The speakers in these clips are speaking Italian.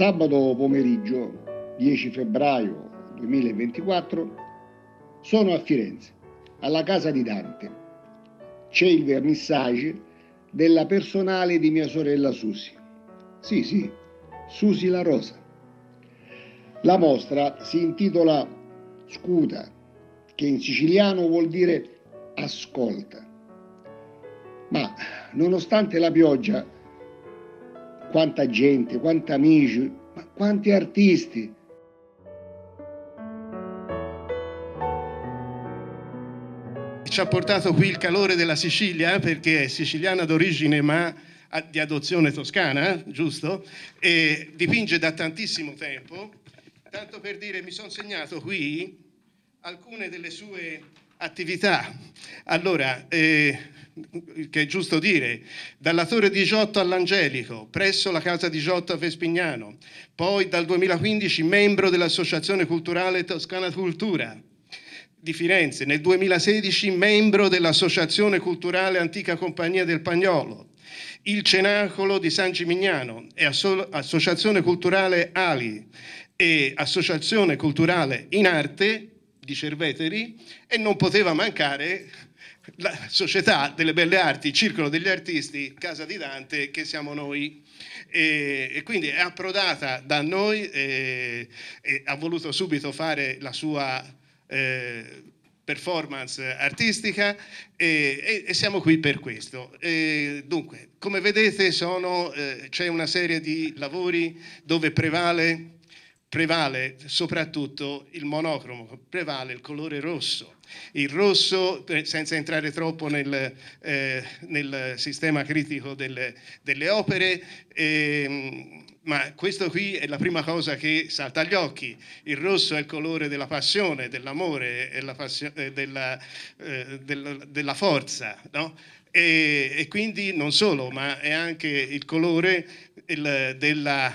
Sabato pomeriggio 10 febbraio 2024 sono a Firenze, alla casa di Dante. C'è il vernissage della personale di mia sorella Susi. Sì, sì, Susi la Rosa. La mostra si intitola Scuta, che in siciliano vuol dire ascolta. Ma nonostante la pioggia quanta gente, quanti amici, quanti artisti. Ci ha portato qui il calore della Sicilia eh, perché è siciliana d'origine ma di adozione toscana, eh, giusto? E dipinge da tantissimo tempo. Tanto per dire, mi sono segnato qui alcune delle sue attività. Allora, eh, che è giusto dire, dalla Torre di Giotto all'Angelico, presso la Casa di Giotto a Vespignano, poi dal 2015 membro dell'Associazione Culturale Toscana Cultura di Firenze, nel 2016 membro dell'Associazione Culturale Antica Compagnia del Pagnolo, il Cenacolo di San Gimignano e Associazione Culturale Ali e Associazione Culturale in Arte di Cerveteri e non poteva mancare la Società delle Belle Arti, Circolo degli Artisti, Casa di Dante, che siamo noi. E, e quindi è approdata da noi e, e, ha voluto subito fare la sua eh, performance artistica e, e, siamo qui per questo. dunque, come vedete sono, eh, c'è una serie di lavori dove prevale prevale soprattutto il monocromo, prevale il colore rosso. Il rosso, eh, senza entrare troppo nel, eh, nel sistema critico delle, delle opere, eh, ma questo qui è la prima cosa che salta agli occhi. Il rosso è il colore della passione, dell'amore, eh, della, eh, della, della, forza, no? e, e, quindi non solo, ma è anche il colore il, della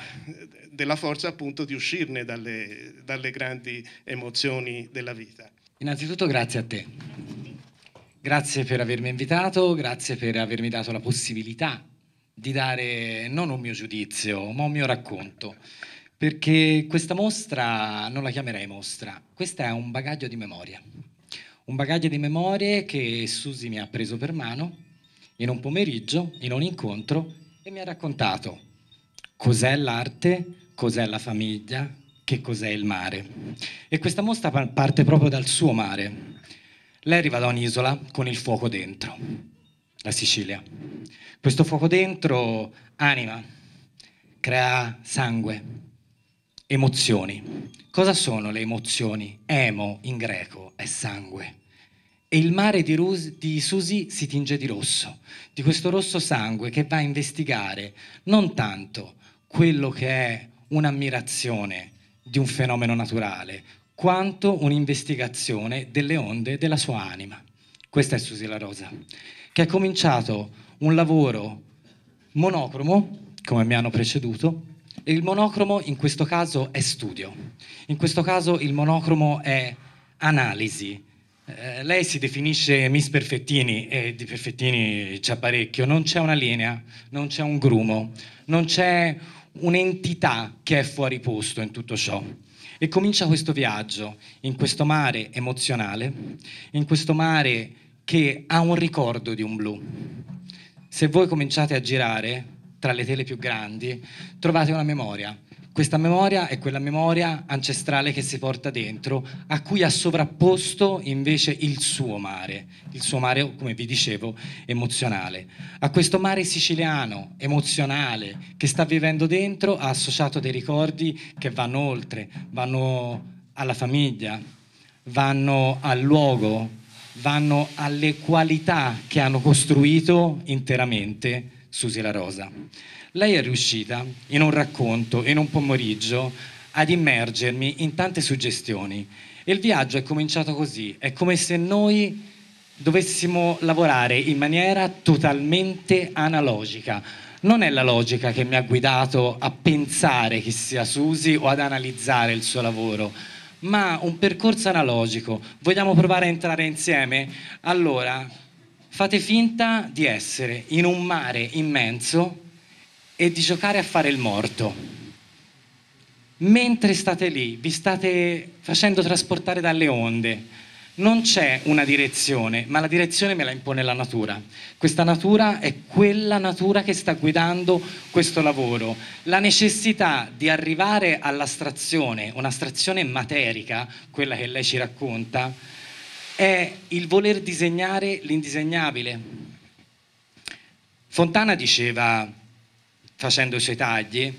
della forza appunto di uscirne dalle, dalle grandi emozioni della vita. Innanzitutto grazie a te. Grazie per avermi invitato, grazie per avermi dato la possibilità di dare non un mio giudizio, ma un mio racconto, perché questa mostra non la chiamerei mostra, questa è un bagaglio di memoria, un bagaglio di memorie che Susi mi ha preso per mano in un pomeriggio, in un incontro, e mi ha raccontato cos'è l'arte, cos'è la famiglia, che cos'è il mare. E questa mostra parte proprio dal suo mare. Lei arriva da un'isola con il fuoco dentro, la Sicilia. Questo fuoco dentro anima, crea sangue, emozioni. Cosa sono le emozioni? Emo in greco è sangue. E il mare di, Rus- di Susi si tinge di rosso, di questo rosso sangue che va a investigare non tanto quello che è un'ammirazione di un fenomeno naturale, quanto un'investigazione delle onde della sua anima. Questa è Susi La Rosa, che ha cominciato un lavoro monocromo, come mi hanno preceduto, e il monocromo in questo caso è studio, in questo caso il monocromo è analisi, eh, lei si definisce Miss Perfettini e di Perfettini c'è parecchio, non c'è una linea, non c'è un grumo, non c'è un'entità che è fuori posto in tutto ciò. E comincia questo viaggio in questo mare emozionale, in questo mare che ha un ricordo di un blu. Se voi cominciate a girare tra le tele più grandi, trovate una memoria, questa memoria è quella memoria ancestrale che si porta dentro, a cui ha sovrapposto invece il suo mare, il suo mare, come vi dicevo, emozionale. A questo mare siciliano, emozionale, che sta vivendo dentro, ha associato dei ricordi che vanno oltre, vanno alla famiglia, vanno al luogo, vanno alle qualità che hanno costruito interamente Susi La Rosa. Lei è riuscita, in un racconto, in un pomeriggio, ad immergermi in tante suggestioni. E il viaggio è cominciato così, è come se noi dovessimo lavorare in maniera totalmente analogica. Non è la logica che mi ha guidato a pensare che sia Susi o ad analizzare il suo lavoro, ma un percorso analogico. Vogliamo provare a entrare insieme? Allora, fate finta di essere in un mare immenso e di giocare a fare il morto. Mentre state lì, vi state facendo trasportare dalle onde. Non c'è una direzione, ma la direzione me la impone la natura. Questa natura è quella natura che sta guidando questo lavoro. La necessità di arrivare all'astrazione, un'astrazione materica, quella che lei ci racconta, è il voler disegnare l'indisegnabile. Fontana diceva, facendo i suoi tagli,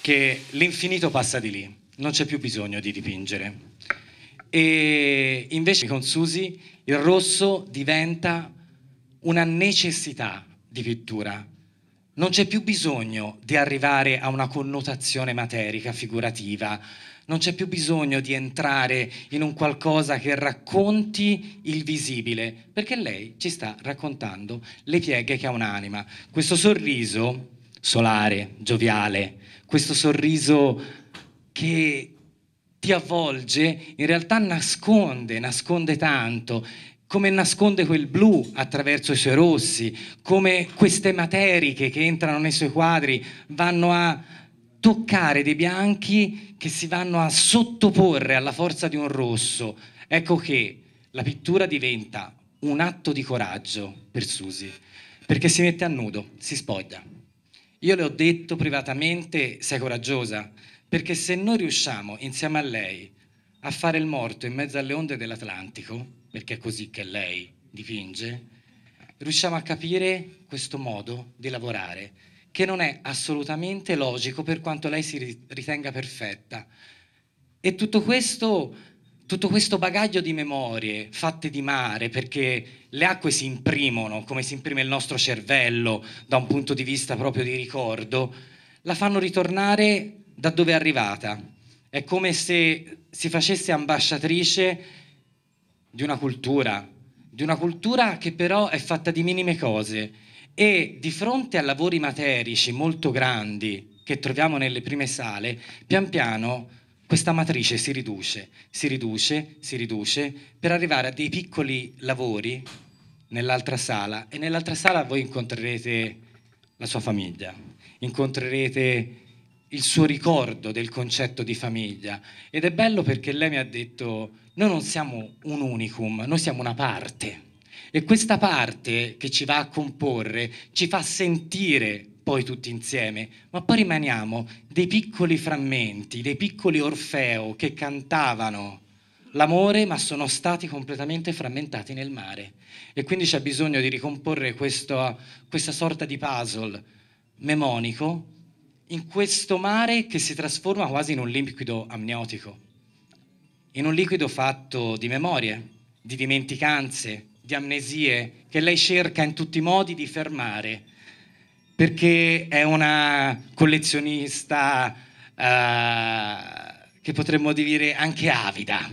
che l'infinito passa di lì, non c'è più bisogno di dipingere. E invece con Susi il rosso diventa una necessità di pittura. Non c'è più bisogno di arrivare a una connotazione materica, figurativa, non c'è più bisogno di entrare in un qualcosa che racconti il visibile, perché lei ci sta raccontando le pieghe che ha un'anima. Questo sorriso solare, gioviale, questo sorriso che ti avvolge, in realtà nasconde, nasconde tanto come nasconde quel blu attraverso i suoi rossi, come queste materiche che entrano nei suoi quadri vanno a toccare dei bianchi che si vanno a sottoporre alla forza di un rosso. Ecco che la pittura diventa un atto di coraggio per Susi, perché si mette a nudo, si spoglia. Io le ho detto privatamente, sei coraggiosa, perché se noi riusciamo insieme a lei a fare il morto in mezzo alle onde dell'Atlantico, perché è così che lei dipinge, riusciamo a capire questo modo di lavorare che non è assolutamente logico per quanto lei si ritenga perfetta. E tutto questo, tutto questo bagaglio di memorie fatte di mare, perché le acque si imprimono, come si imprime il nostro cervello da un punto di vista proprio di ricordo, la fanno ritornare da dove è arrivata. È come se si facesse ambasciatrice di una cultura, di una cultura che però è fatta di minime cose e di fronte a lavori materici molto grandi che troviamo nelle prime sale, pian piano questa matrice si riduce, si riduce, si riduce per arrivare a dei piccoli lavori nell'altra sala e nell'altra sala voi incontrerete la sua famiglia, incontrerete il suo ricordo del concetto di famiglia ed è bello perché lei mi ha detto noi non siamo un unicum, noi siamo una parte e questa parte che ci va a comporre ci fa sentire poi tutti insieme, ma poi rimaniamo dei piccoli frammenti, dei piccoli Orfeo che cantavano l'amore ma sono stati completamente frammentati nel mare e quindi c'è bisogno di ricomporre questo, questa sorta di puzzle memonico in questo mare che si trasforma quasi in un liquido amniotico, in un liquido fatto di memorie, di dimenticanze, di amnesie che lei cerca in tutti i modi di fermare, perché è una collezionista eh, che potremmo dire anche avida,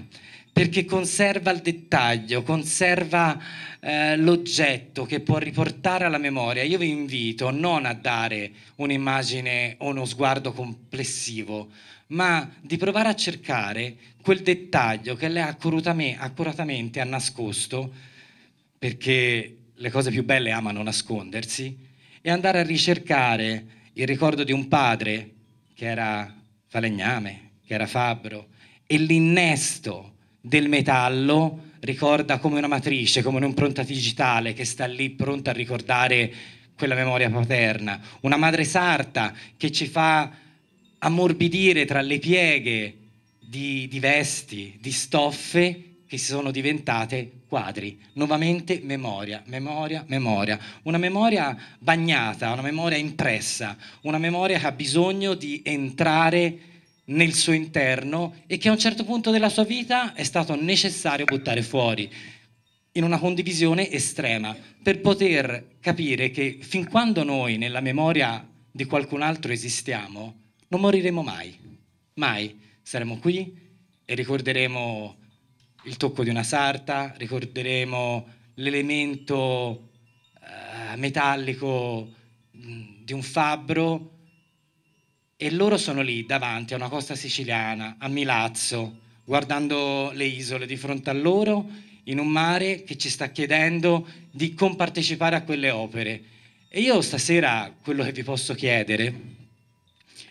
perché conserva il dettaglio, conserva eh, l'oggetto che può riportare alla memoria. Io vi invito non a dare un'immagine o uno sguardo complessivo, ma di provare a cercare quel dettaglio che lei accuratamente, accuratamente ha nascosto perché le cose più belle amano nascondersi, e andare a ricercare il ricordo di un padre che era falegname, che era fabbro, e l'innesto del metallo ricorda come una matrice, come un'impronta digitale che sta lì pronta a ricordare quella memoria paterna, una madre sarta che ci fa ammorbidire tra le pieghe di, di vesti, di stoffe che si sono diventate quadri, nuovamente memoria, memoria, memoria, una memoria bagnata, una memoria impressa, una memoria che ha bisogno di entrare nel suo interno e che a un certo punto della sua vita è stato necessario buttare fuori in una condivisione estrema per poter capire che fin quando noi nella memoria di qualcun altro esistiamo, non moriremo mai, mai saremo qui e ricorderemo il tocco di una sarta, ricorderemo l'elemento eh, metallico di un fabbro e loro sono lì davanti a una costa siciliana, a Milazzo, guardando le isole di fronte a loro in un mare che ci sta chiedendo di compartecipare a quelle opere. E io stasera quello che vi posso chiedere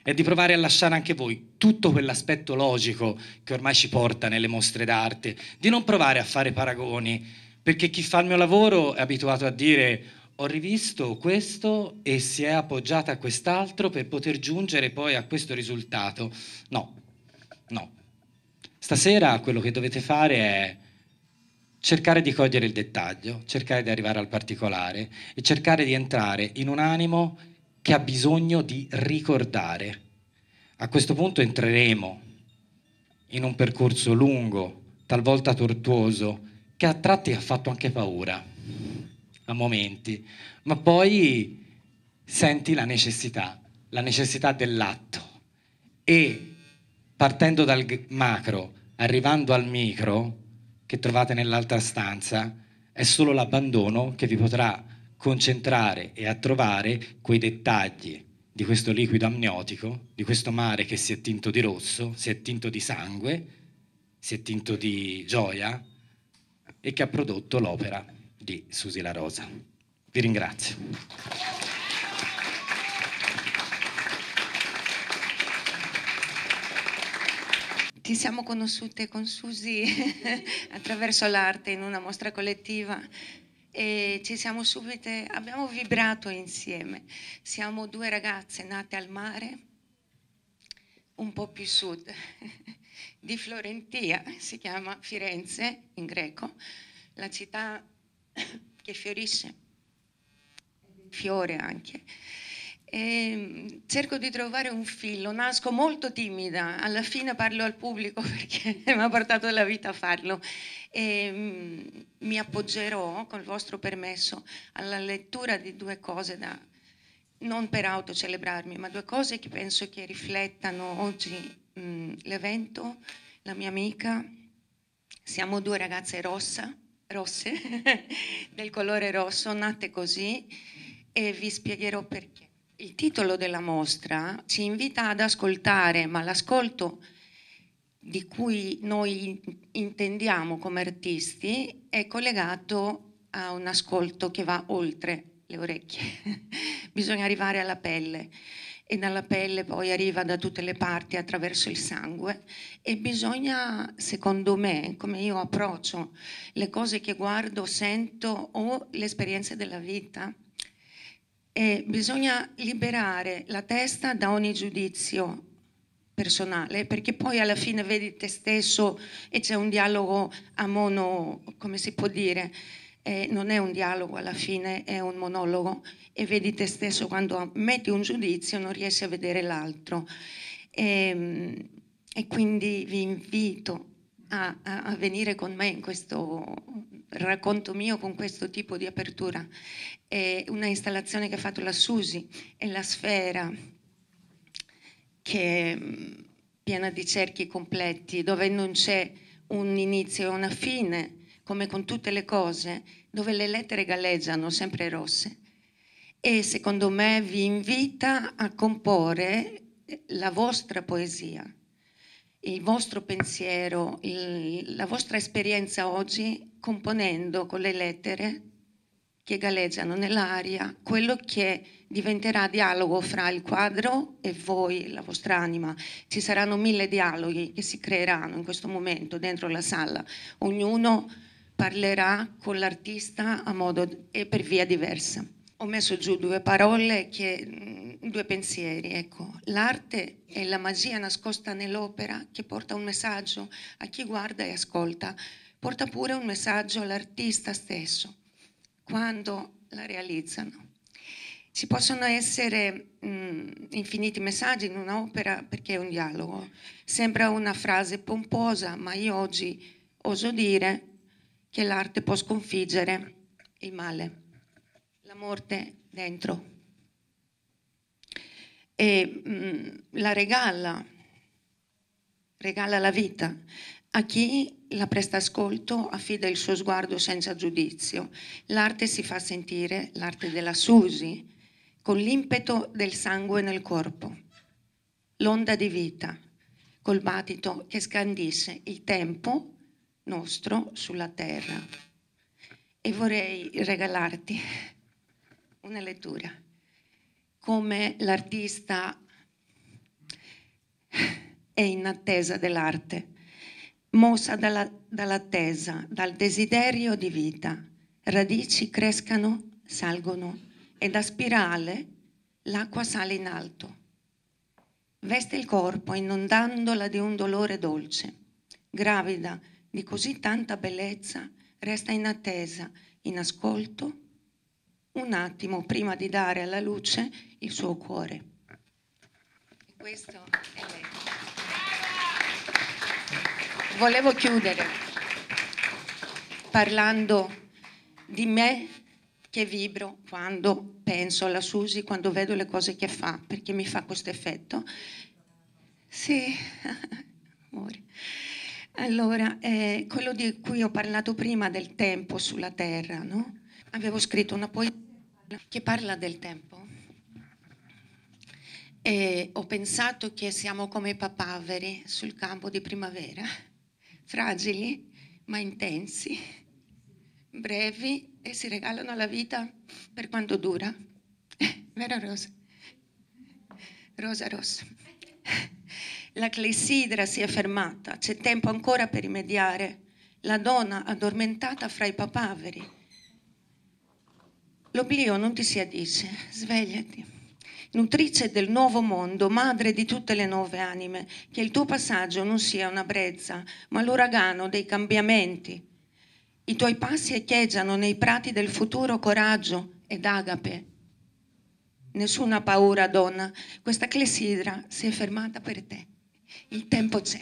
è di provare a lasciare anche voi tutto quell'aspetto logico che ormai ci porta nelle mostre d'arte, di non provare a fare paragoni, perché chi fa il mio lavoro è abituato a dire ho rivisto questo e si è appoggiata a quest'altro per poter giungere poi a questo risultato. No, no. Stasera quello che dovete fare è cercare di cogliere il dettaglio, cercare di arrivare al particolare e cercare di entrare in un animo che ha bisogno di ricordare. A questo punto entreremo in un percorso lungo, talvolta tortuoso, che a tratti ha fatto anche paura, a momenti, ma poi senti la necessità, la necessità dell'atto e partendo dal macro, arrivando al micro, che trovate nell'altra stanza, è solo l'abbandono che vi potrà concentrare e a trovare quei dettagli di questo liquido amniotico, di questo mare che si è tinto di rosso, si è tinto di sangue, si è tinto di gioia e che ha prodotto l'opera di Susi La Rosa. Vi ringrazio. Ti siamo conosciute con Susi attraverso l'arte in una mostra collettiva e ci siamo subito, abbiamo vibrato insieme. Siamo due ragazze nate al mare, un po' più sud, di Florentia, si chiama Firenze in greco, la città che fiorisce, fiore anche. E ehm, cerco di trovare un filo, nasco molto timida, alla fine parlo al pubblico perché mi ha portato la vita a farlo. E ehm, mi appoggerò, col vostro permesso, alla lettura di due cose da, non per autocelebrarmi, ma due cose che penso che riflettano oggi mh, mm, l'evento, la mia amica. Siamo due ragazze rossa, rosse, del colore rosso, nate così, e vi spiegherò perché. Il titolo della mostra ci invita ad ascoltare, ma l'ascolto di cui noi intendiamo come artisti è collegato a un ascolto che va oltre le orecchie. Bisogna arrivare alla pelle e dalla pelle poi arriva da tutte le parti attraverso il sangue e bisogna, secondo me, come io approccio le cose che guardo, sento o le esperienze della vita, e bisogna liberare la testa da ogni giudizio personale, perché poi alla fine vedi te stesso e c'è un dialogo a mono, come si può dire, eh, non è un dialogo alla fine, è un monologo e vedi te stesso quando metti un giudizio non riesci a vedere l'altro. E, ehm, e quindi vi invito a, a, venire con me in questo racconto mio con questo tipo di apertura. È una installazione che ha fatto la Susi, è la sfera che è mm, piena di cerchi completi, dove non c'è un inizio e una fine, come con tutte le cose, dove le lettere galleggiano sempre rosse. E secondo me vi invita a comporre la vostra poesia, il vostro pensiero, il, la vostra esperienza oggi componendo con le lettere che galleggiano nell'aria quello che diventerà dialogo fra il quadro e voi, la vostra anima. Ci saranno mille dialoghi che si creeranno in questo momento dentro la sala. Ognuno parlerà con l'artista a modo e per via diversa. Ho messo giù due parole, che, mm, due pensieri. Ecco. L'arte è la magia nascosta nell'opera che porta un messaggio a chi guarda e ascolta porta pure un messaggio all'artista stesso quando la realizzano. Ci possono essere mh, mm, infiniti messaggi in un'opera perché è un dialogo. Sembra una frase pomposa, ma io oggi oso dire che l'arte può sconfiggere il male, la morte dentro. E mh, mm, la regala, regala la vita a chi la presta ascolto affida il suo sguardo senza giudizio. L'arte si fa sentire, l'arte della Susi, con l'impeto del sangue nel corpo, l'onda di vita, col battito che scandisce il tempo nostro sulla terra. E vorrei regalarti una lettura, come l'artista è in attesa dell'arte mossa dalla, dall'attesa, dal desiderio di vita. Radici crescano, salgono e da spirale l'acqua sale in alto. Veste il corpo inondandola di un dolore dolce. Gravida di così tanta bellezza, resta in attesa, in ascolto, un attimo prima di dare alla luce il suo cuore. E questo è lei. Volevo chiudere parlando di me che vibro quando penso alla Susi, quando vedo le cose che fa, perché mi fa questo effetto. Sì, amore. Allora, eh, quello di cui ho parlato prima del tempo sulla terra, no? Avevo scritto una poesia che parla del tempo. E ho pensato che siamo come i papaveri sul campo di primavera fragili ma intensi, brevi e si regalano la vita per quanto dura. Vero Rosa? Rosa Rossa. La clessidra si è fermata, c'è tempo ancora per rimediare. La donna addormentata fra i papaveri. L'oblio non ti si addice, svegliati nutrice del nuovo mondo, madre di tutte le nuove anime, che il tuo passaggio non sia una brezza, ma l'uragano dei cambiamenti. I tuoi passi echeggiano nei prati del futuro coraggio ed agape. Nessuna paura, donna, questa clessidra si è fermata per te. Il tempo c'è.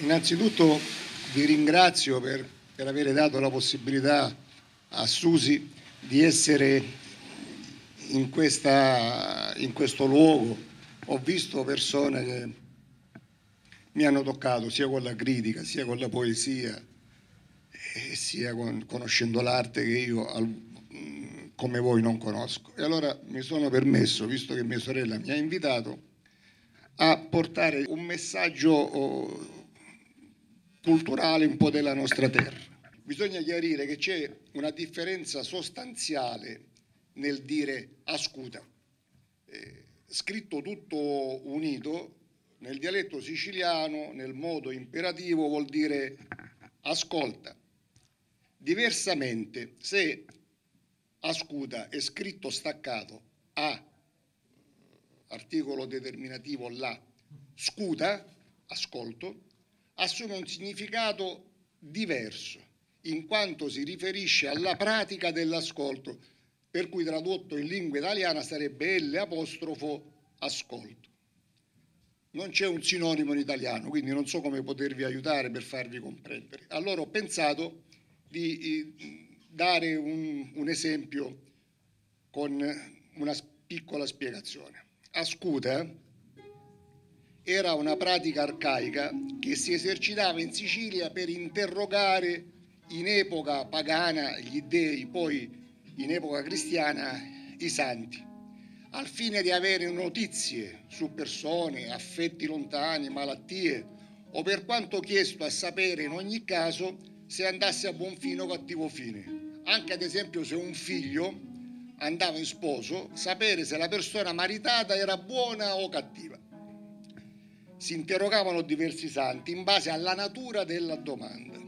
Innanzitutto vi ringrazio per per avere dato la possibilità a Susi di essere in, questa, in questo luogo. Ho visto persone che mi hanno toccato sia con la critica, sia con la poesia, sia con, conoscendo l'arte che io al, come voi non conosco. E allora mi sono permesso, visto che mia sorella mi ha invitato, a portare un messaggio oh, culturale un po' della nostra terra bisogna chiarire che c'è una differenza sostanziale nel dire ascuta. Eh, scritto tutto unito, nel dialetto siciliano, nel modo imperativo, vuol dire ascolta. Diversamente, se ascuta è scritto staccato a articolo determinativo la scuta, ascolto, assume un significato diverso in quanto si riferisce alla pratica dell'ascolto, per cui tradotto in lingua italiana sarebbe L apostrofo ascolto. Non c'è un sinonimo in italiano, quindi non so come potervi aiutare per farvi comprendere. Allora ho pensato di eh, dare un, un esempio con una piccola spiegazione. Ascuta eh, era una pratica arcaica che si esercitava in Sicilia per interrogare in epoca pagana gli dei, poi in epoca cristiana i santi, al fine di avere notizie su persone, affetti lontani, malattie o per quanto chiesto a sapere in ogni caso se andasse a buon fine o cattivo fine. Anche ad esempio se un figlio andava in sposo, sapere se la persona maritata era buona o cattiva. Si interrogavano diversi santi in base alla natura della domanda.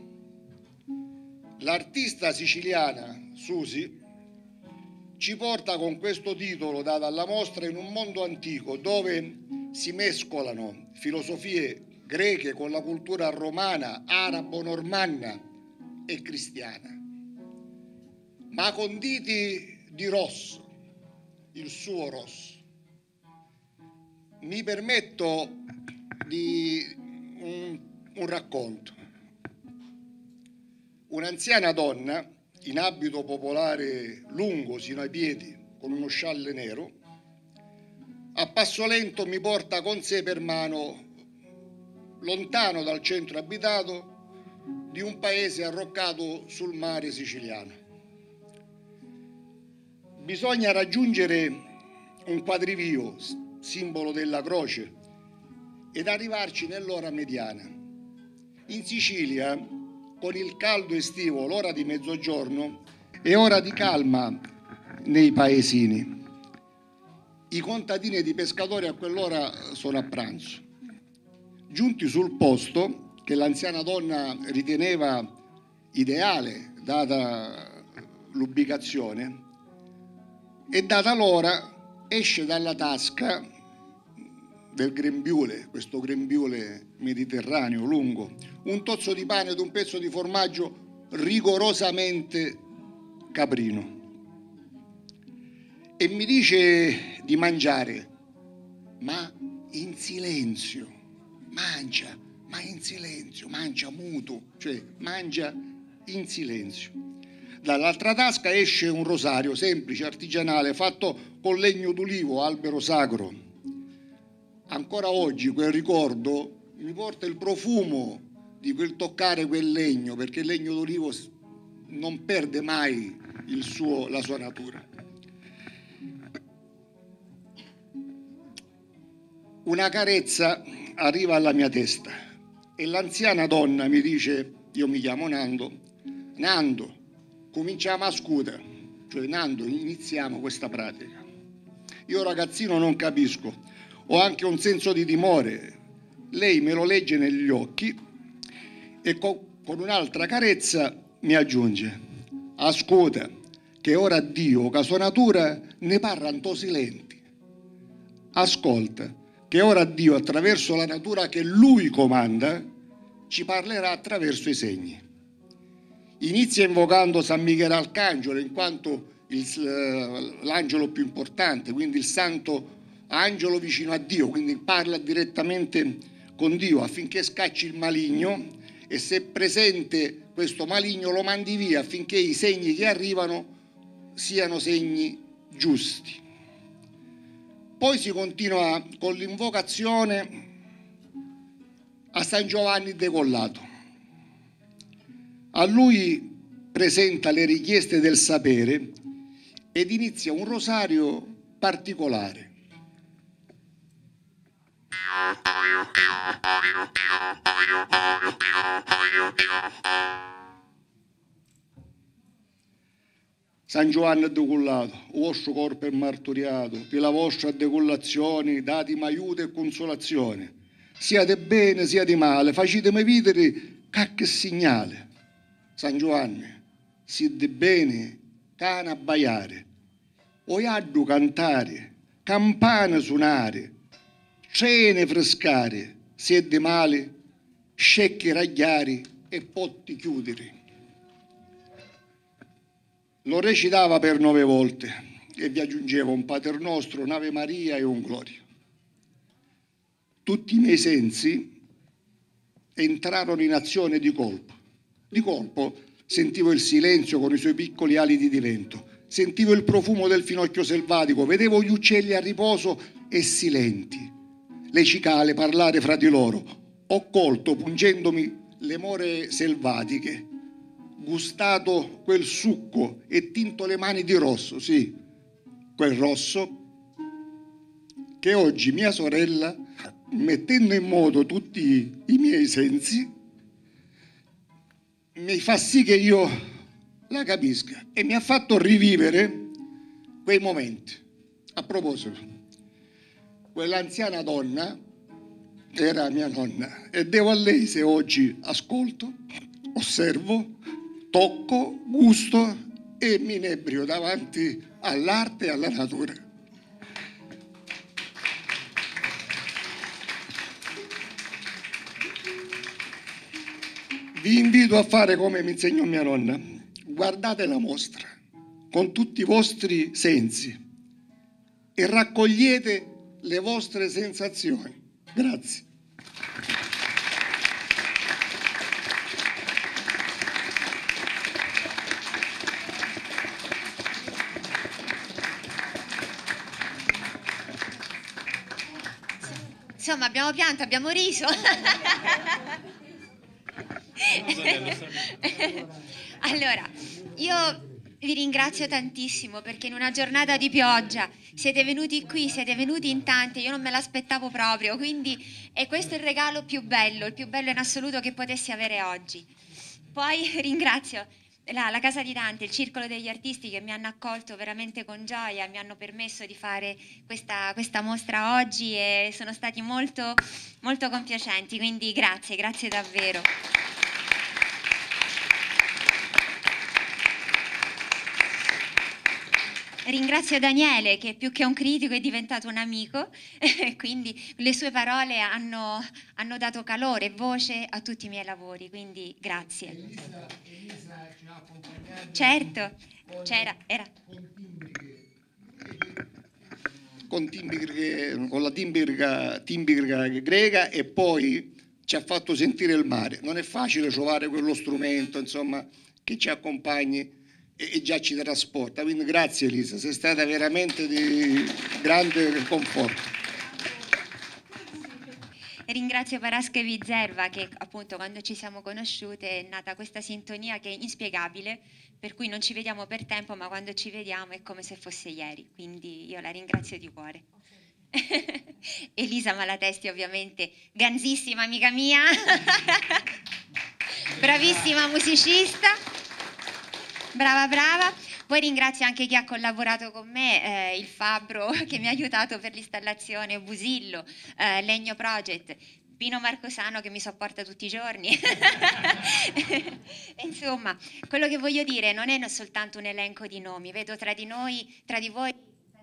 L'artista siciliana Susi ci porta con questo titolo dato alla mostra in un mondo antico dove si mescolano filosofie greche con la cultura romana, arabo-normanna e cristiana. Ma conditi di rosso, il suo rosso. Mi permetto di un, un racconto. Un'anziana donna, in abito popolare lungo sino ai piedi, con uno scialle nero, a passo lento mi porta con sé per mano, lontano dal centro abitato, di un paese arroccato sul mare siciliano. Bisogna raggiungere un quadrivio, simbolo della croce, ed arrivarci nell'ora mediana. In Sicilia con il caldo estivo, l'ora di mezzogiorno, è ora di calma nei paesini. I contadini ed i pescatori a quell'ora sono a pranzo. Giunti sul posto che l'anziana donna riteneva ideale, data l'ubicazione, e data l'ora esce dalla tasca del grembiule, questo grembiule mediterraneo lungo, un tozzo di pane ed un pezzo di formaggio rigorosamente caprino. E mi dice di mangiare, ma in silenzio, mangia, ma in silenzio, mangia muto, cioè mangia in silenzio. Dall'altra tasca esce un rosario semplice, artigianale, fatto con legno d'ulivo, albero sacro ancora oggi quel ricordo mi porta il profumo di quel toccare quel legno, perché il legno d'olivo non perde mai suo, la sua natura. Una carezza arriva alla mia testa e l'anziana donna mi dice, io mi chiamo Nando, Nando, cominciamo a scuda, cioè Nando, iniziamo questa pratica. Io ragazzino non capisco, ho anche un senso di timore. Lei me lo legge negli occhi e con un'altra carezza mi aggiunge, ascolta, che ora Dio, caso natura, ne parla in silenti. Ascolta, che ora Dio, attraverso la natura che Lui comanda, ci parlerà attraverso i segni. Inizia invocando San Michele Arcangelo in quanto l'angelo più importante, quindi il santo angelo vicino a Dio, quindi parla direttamente con Dio affinché scacci il maligno e se presente questo maligno lo mandi via affinché i segni che arrivano siano segni giusti. Poi si continua con l'invocazione a San Giovanni decollato. A lui presenta le richieste del sapere ed inizia un rosario particolare San Giovanni è decullato, il vostro corpo è martoriato, per la vostra decollazione datemi aiuto e consolazione. Siate bene, siate male, facetemi vedere qualche segnale. San Giovanni, siete bene, cane abbaiare, oiaddu cantare, campane suonare, cene frescare, sedde male, scecchi ragliari e potti chiudere. Lo recitava per nove volte e vi aggiungeva un Pater Nostro, un'Ave Maria e un Gloria. Tutti i miei sensi entrarono in azione di colpo. Di colpo sentivo il silenzio con i suoi piccoli aliti di vento, sentivo il profumo del finocchio selvatico, vedevo gli uccelli a riposo e silenti le cicale parlare fra di loro. Ho colto, pungendomi le more selvatiche, gustato quel succo e tinto le mani di rosso, sì, quel rosso che oggi mia sorella, mettendo in moto tutti i miei sensi, mi fa sì che io la capisca e mi ha fatto rivivere quei momenti. A proposito, quell'anziana donna era mia nonna e devo a lei se oggi ascolto, osservo, tocco, gusto e mi inebrio davanti all'arte e alla natura. Vi invito a fare come mi insegnò mia nonna. Guardate la mostra con tutti i vostri sensi e raccogliete le vostre sensazioni. Grazie. Insomma, abbiamo pianto, abbiamo riso. allora, io vi ringrazio tantissimo perché in una giornata di pioggia siete venuti qui, siete venuti in tanti, io non me l'aspettavo proprio, quindi è questo il regalo più bello, il più bello in assoluto che potessi avere oggi. Poi ringrazio la, la Casa di Dante, il Circolo degli Artisti che mi hanno accolto veramente con gioia, mi hanno permesso di fare questa, questa mostra oggi e sono stati molto, molto compiacenti, quindi grazie, grazie davvero. Ringrazio Daniele che più che un critico è diventato un amico, quindi le sue parole hanno, hanno, dato calore e voce a tutti i miei lavori, quindi grazie. Elisa, Elisa ci ha accompagnato. Certo, c'era, era. Con, timbirga, con la timbirga, timbirga greca e poi ci ha fatto sentire il mare. Non è facile trovare quello strumento, insomma, che ci accompagni e già ci trasporta. Quindi grazie Elisa, sei stata veramente di grande conforto. Ringrazio Parasco e Vizerva che appunto quando ci siamo conosciute è nata questa sintonia che è inspiegabile, per cui non ci vediamo per tempo, ma quando ci vediamo è come se fosse ieri, quindi io la ringrazio di cuore. Okay. Elisa Malatesti ovviamente, ganzissima amica mia, bravissima musicista. Brava, brava. Poi ringrazio anche chi ha collaborato con me, eh, il Fabbro che mi ha aiutato per l'installazione, Busillo, eh, Legno Project, Pino Marcosano che mi sopporta tutti i giorni. Insomma, quello che voglio dire non è soltanto un elenco di nomi, vedo tra di noi, tra di voi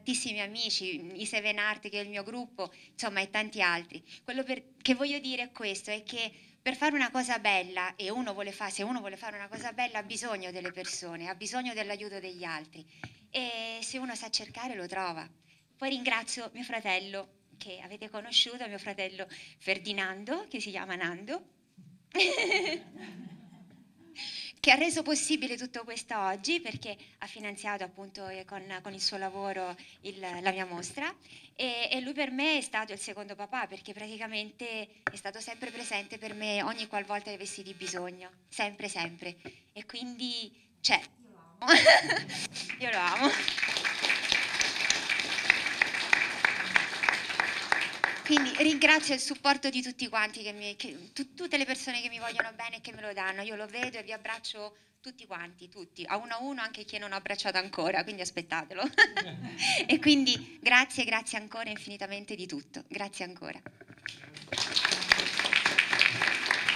tantissimi amici, i Seven Art che è il mio gruppo, insomma e tanti altri. Quello per, che voglio dire è questo, è che per fare una cosa bella, e uno fa, se uno vuole fare una cosa bella ha bisogno delle persone, ha bisogno dell'aiuto degli altri e se uno sa cercare lo trova. Poi ringrazio mio fratello che avete conosciuto, mio fratello Ferdinando, che si chiama Nando. che ha reso possibile tutto questo oggi perché ha finanziato appunto eh, con, con il suo lavoro il, la mia mostra e, e, lui per me è stato il secondo papà perché praticamente è stato sempre presente per me ogni qualvolta avessi di bisogno, sempre sempre e quindi c'è. Cioè, io lo amo. Io lo amo. Quindi ringrazio il supporto di tutti quanti, che mi, che, tu, tutte le persone che mi vogliono bene e che me lo danno. Io lo vedo e vi abbraccio tutti quanti, tutti, a uno a uno anche chi non ho abbracciato ancora, quindi aspettatelo. e quindi grazie, grazie ancora infinitamente di tutto. Grazie ancora.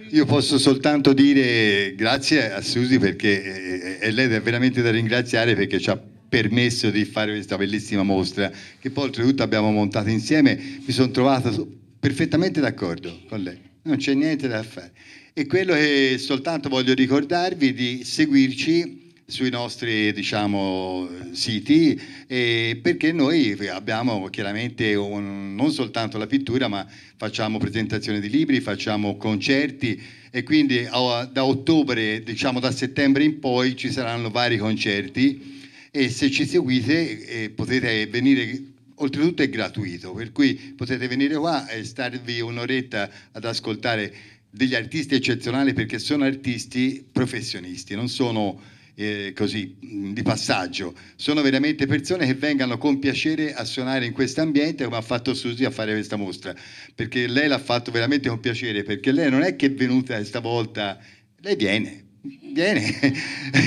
Io posso soltanto dire grazie a Susi perché è eh, eh, eh, lei è veramente da ringraziare perché ci ha permesso di fare questa bellissima mostra che poi oltretutto abbiamo montato insieme, mi sono trovato perfettamente d'accordo con lei, non c'è niente da fare. E quello che soltanto voglio ricordarvi di seguirci sui nostri diciamo, siti eh, perché noi abbiamo chiaramente un, non soltanto la pittura ma facciamo presentazioni di libri, facciamo concerti e quindi oh, da ottobre, diciamo da settembre in poi ci saranno vari concerti e se ci seguite eh, potete venire oltretutto è gratuito, per cui potete venire qua e starvi un'oretta ad ascoltare degli artisti eccezionali perché sono artisti professionisti, non sono eh, così mm, di passaggio, sono veramente persone che vengano con piacere a suonare in questo ambiente come ha fatto Susi a fare questa mostra, perché lei l'ha fatto veramente con piacere, perché lei non è che è venuta stavolta, lei viene viene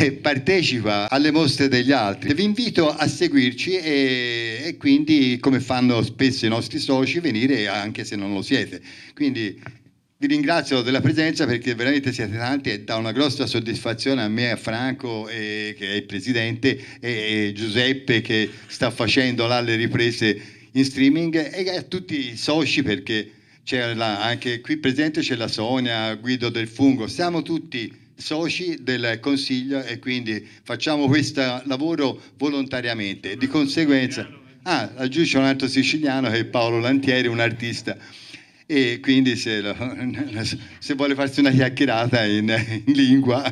e partecipa alle mostre degli altri. Vi invito a seguirci e, e, quindi, come fanno spesso i nostri soci, venire anche se non lo siete. Quindi vi ringrazio della presenza perché veramente siete tanti e dà una grossa soddisfazione a me, a Franco e, eh, che è il presidente e, e Giuseppe che sta facendo là le riprese in streaming e a tutti i soci perché c'è la, anche qui presente c'è la Sonia, Guido del Fungo, siamo tutti soci del Consiglio e quindi facciamo questo lavoro volontariamente. Di conseguenza, ah, laggiù c'è un altro siciliano che è Paolo Lantieri, un artista. E quindi se, lo, se vuole farsi una chiacchierata in, in lingua.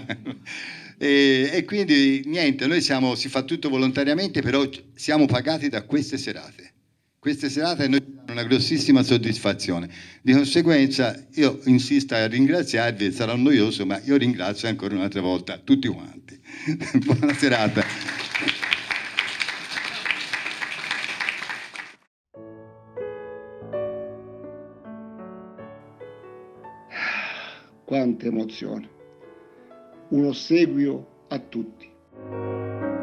E, e, quindi niente, noi siamo, si fa tutto volontariamente, però siamo pagati da queste serate. Queste serate noi una grossissima soddisfazione. Di conseguenza io insisto a ringraziarvi, sarà noioso, ma io ringrazio ancora un'altra volta tutti quanti. Buona serata. Quante emozioni. Un ossequio a tutti.